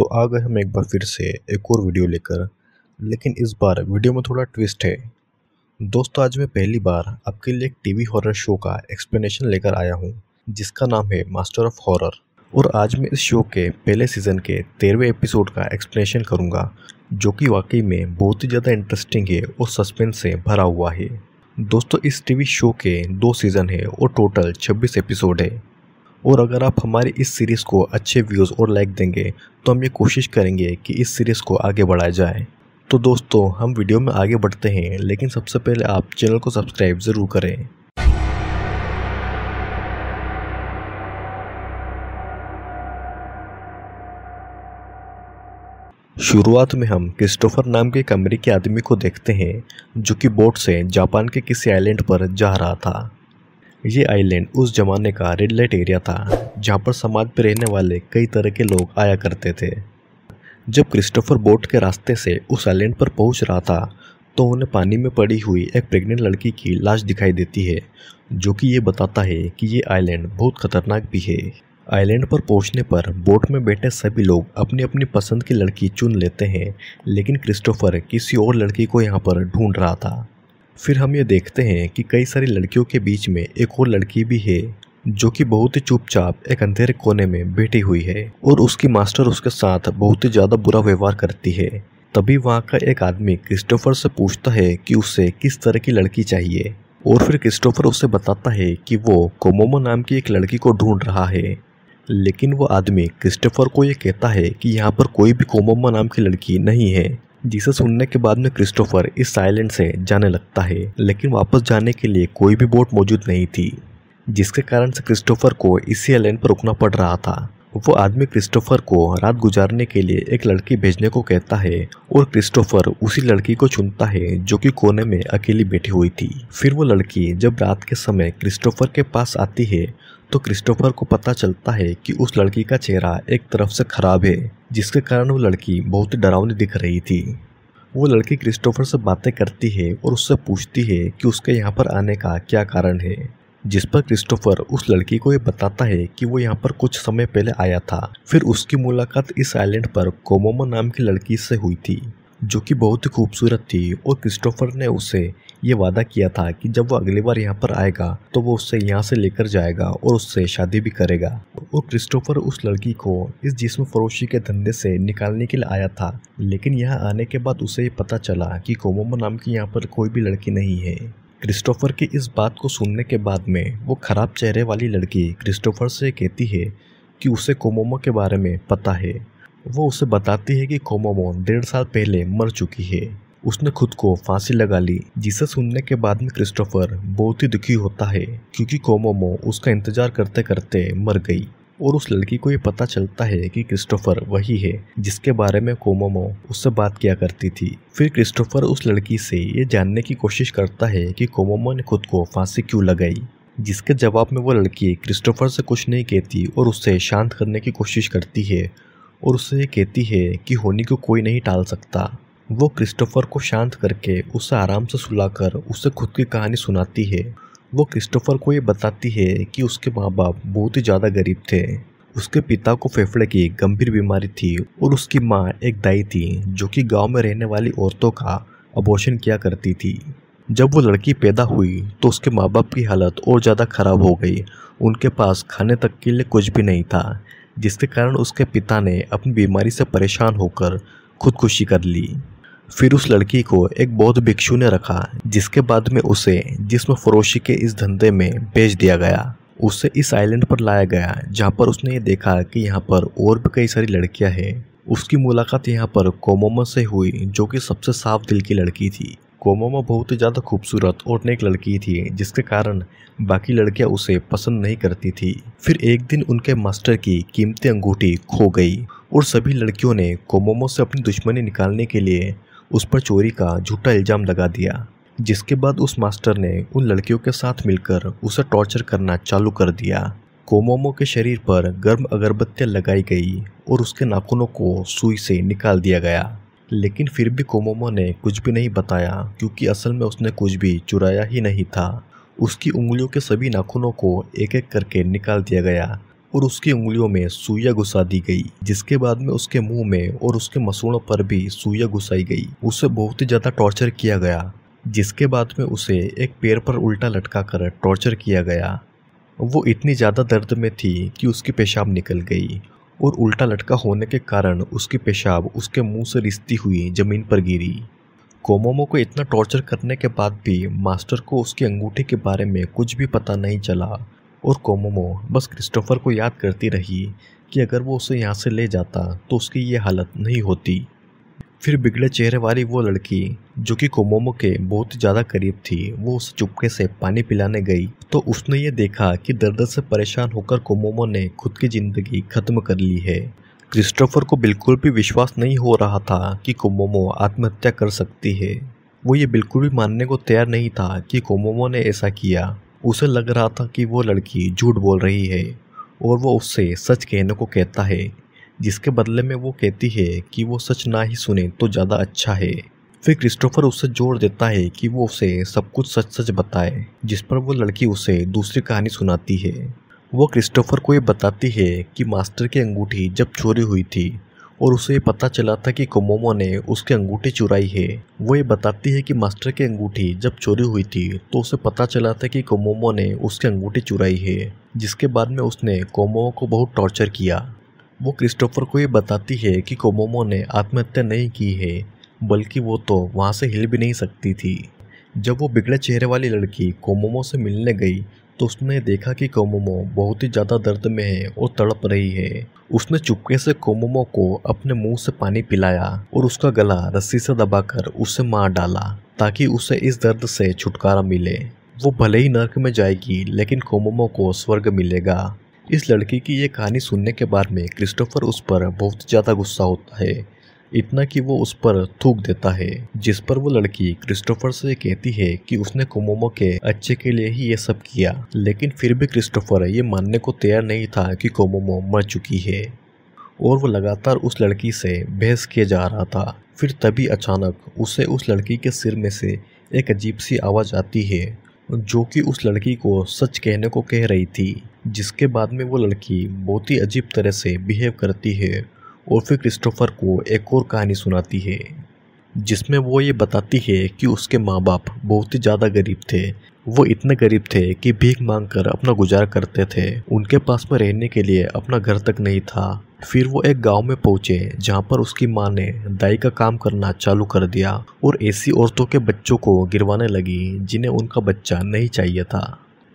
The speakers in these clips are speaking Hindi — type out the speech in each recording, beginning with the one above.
तो आ गए हम एक बार फिर से एक और वीडियो लेकर लेकिन इस बार वीडियो में थोड़ा ट्विस्ट है दोस्तों आज मैं पहली बार आपके लिए एक टीवी हॉरर शो का एक्सप्लेनेशन लेकर आया हूँ जिसका नाम है मास्टर ऑफ हॉरर और आज मैं इस शो के पहले सीज़न के तेरहवें एपिसोड का एक्सप्लेनेशन करूँगा जो कि वाकई में बहुत ही ज़्यादा इंटरेस्टिंग है और सस्पेंस से भरा हुआ है दोस्तों इस टीवी शो के दो सीज़न है और टोटल 26 एपिसोड है और अगर आप हमारी इस सीरीज़ को अच्छे व्यूज़ और लाइक देंगे तो हम ये कोशिश करेंगे कि इस सीरीज़ को आगे बढ़ाया जाए तो दोस्तों हम वीडियो में आगे बढ़ते हैं लेकिन सबसे पहले आप चैनल को सब्सक्राइब ज़रूर करें शुरुआत में हम क्रिस्टोफर नाम के एक अमेरिकी आदमी को देखते हैं जो कि बोट से जापान के किसी आइलैंड पर जा रहा था ये आइलैंड उस जमाने का रेड लाइट एरिया था जहाँ पर समाज में रहने वाले कई तरह के लोग आया करते थे जब क्रिस्टोफर बोट के रास्ते से उस आइलैंड पर पहुंच रहा था तो उन्हें पानी में पड़ी हुई एक प्रेग्नेंट लड़की की लाश दिखाई देती है जो कि ये बताता है कि ये आइलैंड बहुत खतरनाक भी है आइलैंड पर पहुंचने पर बोट में बैठे सभी लोग अपनी अपनी पसंद की लड़की चुन लेते हैं लेकिन क्रिस्टोफर किसी और लड़की को यहाँ पर ढूंढ रहा था फिर हम ये देखते हैं कि कई सारी लड़कियों के बीच में एक और लड़की भी है जो कि बहुत ही चुपचाप एक अंधेरे कोने में बैठी हुई है और उसकी मास्टर उसके साथ बहुत ही ज़्यादा बुरा व्यवहार करती है तभी वहाँ का एक आदमी क्रिस्टोफर से पूछता है कि उसे किस तरह की लड़की चाहिए और फिर क्रिस्टोफर उसे बताता है कि वो कोमोमो नाम की एक लड़की को ढूंढ रहा है लेकिन वो आदमी क्रिस्टोफर को ये कहता है कि यहाँ पर कोई भी कोमोमो नाम की लड़की नहीं है जिसे सुनने के बाद में क्रिस्टोफर इस साइलैंड से जाने लगता है लेकिन वापस जाने के लिए कोई भी बोट मौजूद नहीं थी जिसके कारण से क्रिस्टोफर को इसी आइलैंड पर रुकना पड़ रहा था वो आदमी क्रिस्टोफर को रात गुजारने के लिए एक लड़की भेजने को कहता है और क्रिस्टोफर उसी लड़की को चुनता है जो कि कोने में अकेली बैठी हुई थी फिर वो लड़की जब रात के समय क्रिस्टोफर के पास आती है तो क्रिस्टोफर को पता चलता है कि उस लड़की का चेहरा एक तरफ से खराब है जिसके कारण वो लड़की बहुत ही डरावनी दिख रही थी वो लड़की क्रिस्टोफर से बातें करती है और उससे पूछती है कि उसके यहाँ पर आने का क्या कारण है जिस पर क्रिस्टोफर उस लड़की को ये बताता है कि वो यहाँ पर कुछ समय पहले आया था फिर उसकी मुलाकात इस आइलैंड पर कोमोमा नाम की लड़की से हुई थी जो कि बहुत ही खूबसूरत थी और क्रिस्टोफर ने उसे ये वादा किया था कि जब वो अगली बार यहाँ पर आएगा तो वो उससे यहाँ से लेकर जाएगा और उससे शादी भी करेगा और क्रिस्टोफर उस लड़की को इस जिसम फरोशी के धंधे से निकालने के लिए आया था लेकिन यहाँ आने के बाद उसे ये पता चला कि कोमोमो नाम की यहाँ पर कोई भी लड़की नहीं है क्रिस्टोफर की इस बात को सुनने के बाद में वो खराब चेहरे वाली लड़की क्रिस्टोफर से कहती है कि उसे कोमोमो के बारे में पता है वो उसे बताती है कि कोमोमो डेढ़ साल पहले मर चुकी है उसने खुद को फांसी लगा ली जिसे सुनने के बाद में क्रिस्टोफर बहुत ही दुखी होता है क्योंकि कोमोमो उसका इंतजार करते करते मर गई और उस लड़की को ये पता चलता है कि क्रिस्टोफर वही है जिसके बारे में कोमोमो उससे बात किया करती थी फिर क्रिस्टोफर उस लड़की से ये जानने की कोशिश करता है कि कोमोमो ने खुद को फांसी क्यों लगाई जिसके जवाब में वो लड़की क्रिस्टोफर से कुछ नहीं कहती और उससे शांत करने की कोशिश करती है और उससे ये कहती है कि होनी को कोई नहीं टाल सकता वो क्रिस्टोफर को शांत करके उसे आराम से सुलाकर उसे खुद की कहानी सुनाती है वो क्रिस्टोफर को ये बताती है कि उसके माँ बाप बहुत ही ज़्यादा गरीब थे उसके पिता को फेफड़े की गंभीर बीमारी थी और उसकी माँ एक दाई थी जो कि गांव में रहने वाली औरतों का अबोशन किया करती थी जब वो लड़की पैदा हुई तो उसके माँ बाप की हालत और ज़्यादा ख़राब हो गई उनके पास खाने तक के लिए कुछ भी नहीं था जिसके कारण उसके पिता ने अपनी बीमारी से परेशान होकर खुदकुशी कर ली फिर उस लड़की को एक बौद्ध भिक्षु ने रखा जिसके बाद में उसे जिसम फरोशी के इस धंधे में बेच दिया गया उसे इस आइलैंड पर लाया गया जहाँ पर उसने ये देखा कि यहाँ पर और भी कई सारी लड़कियाँ हैं उसकी मुलाकात यहाँ पर कोमोमा से हुई जो कि सबसे साफ दिल की लड़की थी कोमोमा बहुत ही ज़्यादा खूबसूरत और नेक लड़की थी जिसके कारण बाकी लड़कियां उसे पसंद नहीं करती थी फिर एक दिन उनके मास्टर की कीमती अंगूठी खो गई और सभी लड़कियों ने कोमोमो से अपनी दुश्मनी निकालने के लिए उस पर चोरी का झूठा इल्ज़ाम लगा दिया जिसके बाद उस मास्टर ने उन लड़कियों के साथ मिलकर उसे टॉर्चर करना चालू कर दिया कोमोमो के शरीर पर गर्म अगरबत्तियाँ लगाई गई और उसके नाखूनों को सुई से निकाल दिया गया लेकिन फिर भी कोमोमो ने कुछ भी नहीं बताया क्योंकि असल में उसने कुछ भी चुराया ही नहीं था उसकी उंगलियों के सभी नाखूनों को एक एक करके निकाल दिया गया और उसकी उंगलियों में सुइया घुसा दी गई जिसके बाद में उसके मुंह में और उसके मसूड़ों पर भी सुइया घुसाई गई उसे बहुत ही ज़्यादा टॉर्चर किया गया जिसके बाद में उसे एक पेड़ पर उल्टा लटका कर टॉर्चर किया गया वो इतनी ज़्यादा दर्द में थी कि उसकी पेशाब निकल गई और उल्टा लटका होने के कारण उसकी पेशाब उसके मुंह से रिश्ती हुई ज़मीन पर गिरी कोमोमो को इतना टॉर्चर करने के बाद भी मास्टर को उसकी अंगूठी के बारे में कुछ भी पता नहीं चला और कोमोमो बस क्रिस्टोफर को याद करती रही कि अगर वो उसे यहाँ से ले जाता तो उसकी ये हालत नहीं होती फिर बिगड़े चेहरे वाली वो लड़की जो कि कोमोमो के बहुत ज़्यादा करीब थी वो उसे चुपके से पानी पिलाने गई तो उसने ये देखा कि दर्द से परेशान होकर कोमोमो ने खुद की ज़िंदगी ख़त्म कर ली है क्रिस्टोफर को बिल्कुल भी विश्वास नहीं हो रहा था कि कोमोमो आत्महत्या कर सकती है वो ये बिल्कुल भी मानने को तैयार नहीं था कि कोमोमो ने ऐसा किया उसे लग रहा था कि वो लड़की झूठ बोल रही है और वो उससे सच कहने को कहता है जिसके बदले में वो कहती है कि वो सच ना ही सुने तो ज़्यादा अच्छा है फिर क्रिस्टोफर उससे जोड़ देता है कि वो उसे सब कुछ सच सच बताए जिस पर वो लड़की उसे दूसरी कहानी सुनाती है वो क्रिस्टोफर को ये बताती है कि मास्टर की अंगूठी जब चोरी हुई थी और उसे पता चला था कि कोमोमो ने उसके अंगूठी चुराई है वो ये बताती है कि मास्टर की अंगूठी जब चोरी हुई थी तो उसे पता चला था कि कोमोमो ने उसकी अंगूठी चुराई है जिसके बाद में उसने कोमोमो को बहुत टॉर्चर किया वो क्रिस्टोफर को ये बताती है कि कोमोमो ने आत्महत्या नहीं की है बल्कि वो तो वहाँ से हिल भी नहीं सकती थी जब वो बिगड़े चेहरे वाली लड़की कोमोमो से मिलने गई तो उसने देखा कि कोमोमो बहुत ही ज़्यादा दर्द में है और तड़प रही है उसने चुपके से कोमोमो को अपने मुंह से पानी पिलाया और उसका गला रस्सी से दबाकर उसे मार डाला ताकि उसे इस दर्द से छुटकारा मिले वो भले ही नर्क में जाएगी लेकिन कोमोमो को स्वर्ग मिलेगा इस लड़की की ये कहानी सुनने के बाद में क्रिस्टोफर उस पर बहुत ज़्यादा गुस्सा होता है इतना कि वो उस पर थूक देता है जिस पर वो लड़की क्रिस्टोफर से कहती है कि उसने कोमोमो के अच्छे के लिए ही ये सब किया लेकिन फिर भी क्रिस्टोफर ये मानने को तैयार नहीं था कि कोमोमो मर चुकी है और वो लगातार उस लड़की से बहस किए जा रहा था फिर तभी अचानक उसे उस लड़की के सिर में से एक अजीब सी आवाज़ आती है जो कि उस लड़की को सच कहने को कह रही थी जिसके बाद में वो लड़की बहुत ही अजीब तरह से बिहेव करती है और फिर क्रिस्टोफर को एक और कहानी सुनाती है जिसमें वो ये बताती है कि उसके माँ बाप बहुत ही ज़्यादा गरीब थे वो इतने गरीब थे कि भीख मांगकर अपना गुजारा करते थे उनके पास में रहने के लिए अपना घर तक नहीं था फिर वो एक गांव में पहुंचे जहां पर उसकी मां ने दाई का काम करना चालू कर दिया और ऐसी औरतों के बच्चों को गिरवाने लगी जिन्हें उनका बच्चा नहीं चाहिए था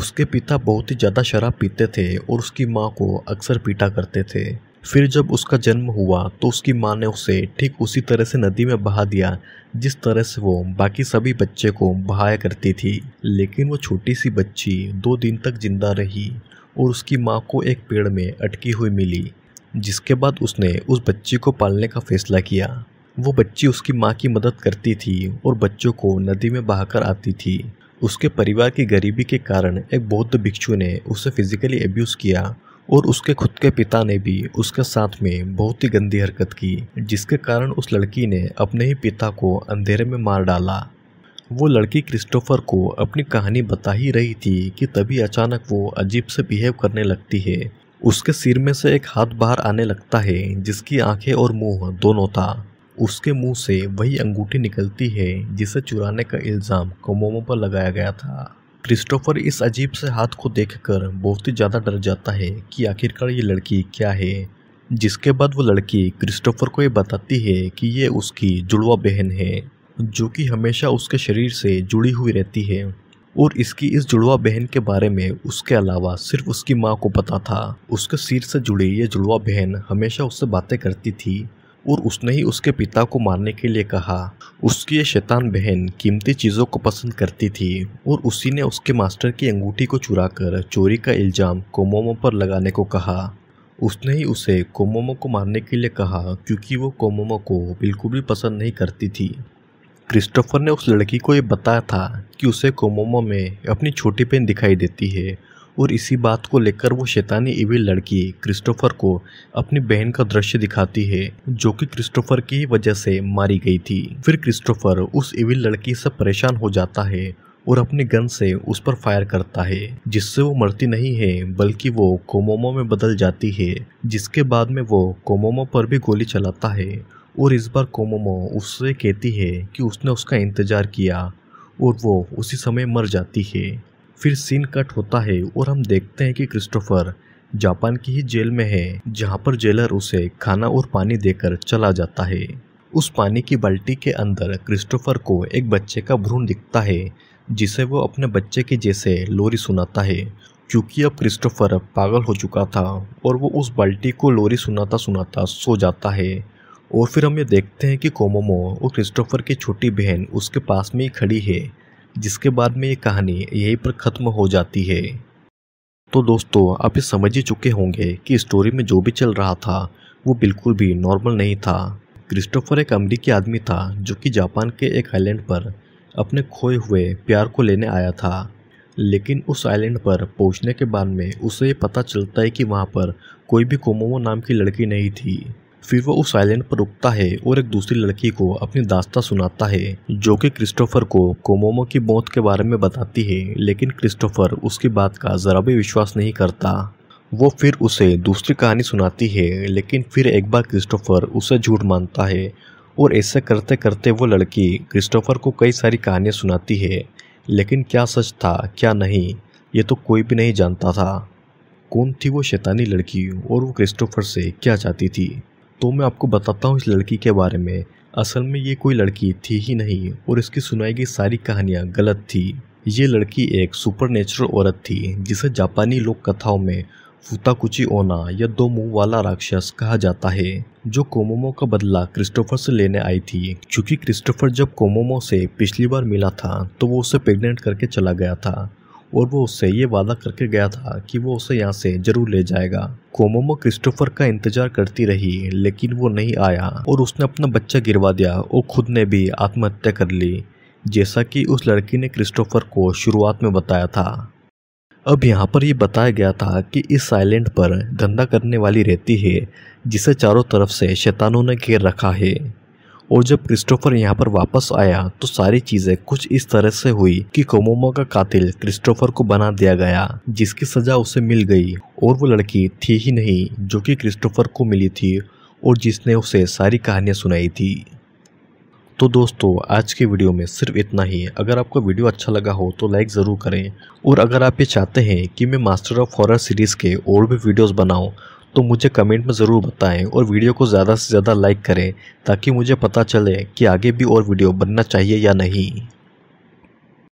उसके पिता बहुत ही ज़्यादा शराब पीते थे और उसकी माँ को अक्सर पीटा करते थे फिर जब उसका जन्म हुआ तो उसकी माँ ने उसे ठीक उसी तरह से नदी में बहा दिया जिस तरह से वो बाकी सभी बच्चे को बहाया करती थी लेकिन वो छोटी सी बच्ची दो दिन तक जिंदा रही और उसकी माँ को एक पेड़ में अटकी हुई मिली जिसके बाद उसने उस बच्ची को पालने का फैसला किया वो बच्ची उसकी माँ की मदद करती थी और बच्चों को नदी में बहाकर आती थी उसके परिवार की गरीबी के कारण एक बौद्ध भिक्षु ने उसे फिजिकली एब्यूज़ किया और उसके खुद के पिता ने भी उसके साथ में बहुत ही गंदी हरकत की जिसके कारण उस लड़की ने अपने ही पिता को अंधेरे में मार डाला वो लड़की क्रिस्टोफर को अपनी कहानी बता ही रही थी कि तभी अचानक वो अजीब से बिहेव करने लगती है उसके सिर में से एक हाथ बाहर आने लगता है जिसकी आंखें और मुंह दोनों था उसके मुंह से वही अंगूठी निकलती है जिसे चुराने का इल्ज़ाम कमोमो पर लगाया गया था क्रिस्टोफर इस अजीब से हाथ को देखकर बहुत ही ज़्यादा डर जाता है कि आखिरकार ये लड़की क्या है जिसके बाद वो लड़की क्रिस्टोफर को ये बताती है कि ये उसकी जुड़वा बहन है जो कि हमेशा उसके शरीर से जुड़ी हुई रहती है और इसकी इस जुड़वा बहन के बारे में उसके अलावा सिर्फ उसकी माँ को पता था उसके सिर से जुड़ी ये जुड़वा बहन हमेशा उससे बातें करती थी और उसने ही उसके पिता को मारने के लिए कहा उसकी ये शैतान बहन कीमती चीज़ों को पसंद करती थी और उसी ने उसके मास्टर की अंगूठी को चुरा कर चोरी का इल्ज़ाम कोमोमो पर लगाने को कहा उसने ही उसे कोमोमो को मारने के लिए कहा क्योंकि वो कोमोमो को बिल्कुल भी पसंद नहीं करती थी क्रिस्टोफर ने उस लड़की को ये बताया था कि उसे कोमोमो में अपनी छोटी बहन दिखाई देती है और इसी बात को लेकर वो शैतानी इविल लड़की क्रिस्टोफर को अपनी बहन का दृश्य दिखाती है जो कि क्रिस्टोफर की वजह से मारी गई थी फिर क्रिस्टोफर उस इविल लड़की से परेशान हो जाता है और अपने गन से उस पर फायर करता है जिससे वो मरती नहीं है बल्कि वो कोमोमो में बदल जाती है जिसके बाद में वो कोमोमो पर भी गोली चलाता है और इस बार कोमोमो उससे कहती है कि उसने उसका इंतज़ार किया और वो उसी समय मर जाती है फिर सीन कट होता है और हम देखते हैं कि क्रिस्टोफर जापान की ही जेल में है जहाँ पर जेलर उसे खाना और पानी देकर चला जाता है उस पानी की बाल्टी के अंदर क्रिस्टोफर को एक बच्चे का भ्रूण दिखता है जिसे वो अपने बच्चे के जैसे लोरी सुनाता है क्योंकि अब क्रिस्टोफर पागल हो चुका था और वो उस बाल्टी को लोरी सुनाता सुनाता सो जाता है और फिर हम ये देखते हैं कि कोमोमो और क्रिस्टोफर की छोटी बहन उसके पास में ही खड़ी है जिसके बाद में ये कहानी यहीं पर ख़त्म हो जाती है तो दोस्तों आप ये समझ ही चुके होंगे कि स्टोरी में जो भी चल रहा था वो बिल्कुल भी नॉर्मल नहीं था क्रिस्टोफर एक अमरीकी आदमी था जो कि जापान के एक आइलैंड पर अपने खोए हुए प्यार को लेने आया था लेकिन उस आइलैंड पर पहुंचने के बाद में उसे ये पता चलता है कि वहाँ पर कोई भी कोमोमो नाम की लड़की नहीं थी फिर वह उस आइलैंड पर रुकता है और एक दूसरी लड़की को अपनी दास्ता सुनाता है जो कि क्रिस्टोफर को कोमोमो की मौत के बारे में बताती है लेकिन क्रिस्टोफर उसकी बात का जरा भी विश्वास नहीं करता वो फिर उसे दूसरी कहानी सुनाती है लेकिन फिर एक बार क्रिस्टोफर उसे झूठ मानता है और ऐसे करते करते वो लड़की क्रिस्टोफर को कई सारी कहानियाँ सुनाती है लेकिन क्या सच था क्या नहीं ये तो कोई भी नहीं जानता था कौन थी वो शैतानी लड़की और वो क्रिस्टोफर से क्या चाहती थी तो मैं आपको बताता हूँ इस लड़की के बारे में असल में ये कोई लड़की थी ही नहीं और इसकी सुनाई गई सारी कहानियाँ गलत थी ये लड़की एक सुपर औरत थी जिसे जापानी लोक कथाओं में फुताकुची ओना या दो मुंह वाला राक्षस कहा जाता है जो कोमोमो का बदला क्रिस्टोफर से लेने आई थी क्योंकि क्रिस्टोफर जब कोमोमो से पिछली बार मिला था तो वो उसे प्रेग्नेंट करके चला गया था और वो उससे ये वादा करके गया था कि वो उसे यहाँ से जरूर ले जाएगा कोमोमो क्रिस्टोफर का इंतजार करती रही लेकिन वो नहीं आया और उसने अपना बच्चा गिरवा दिया और खुद ने भी आत्महत्या कर ली जैसा कि उस लड़की ने क्रिस्टोफर को शुरुआत में बताया था अब यहाँ पर यह बताया गया था कि इस साइलेंट पर धंधा करने वाली रहती है जिसे चारों तरफ से शैतानों ने घेर रखा है और जब क्रिस्टोफर यहाँ पर वापस आया तो सारी चीजें कुछ इस तरह से हुई कि कोमोमो का कातिल क्रिस्टोफर को बना दिया गया जिसकी सजा उसे मिल गई और वो लड़की थी ही नहीं जो कि क्रिस्टोफर को मिली थी और जिसने उसे सारी कहानियाँ सुनाई थी तो दोस्तों आज के वीडियो में सिर्फ इतना ही अगर आपको वीडियो अच्छा लगा हो तो लाइक ज़रूर करें और अगर आप ये चाहते हैं कि मैं मास्टर ऑफ हॉरर सीरीज़ के और भी वीडियोस बनाऊं तो मुझे कमेंट में ज़रूर बताएं और वीडियो को ज़्यादा से ज़्यादा लाइक करें ताकि मुझे पता चले कि आगे भी और वीडियो बनना चाहिए या नहीं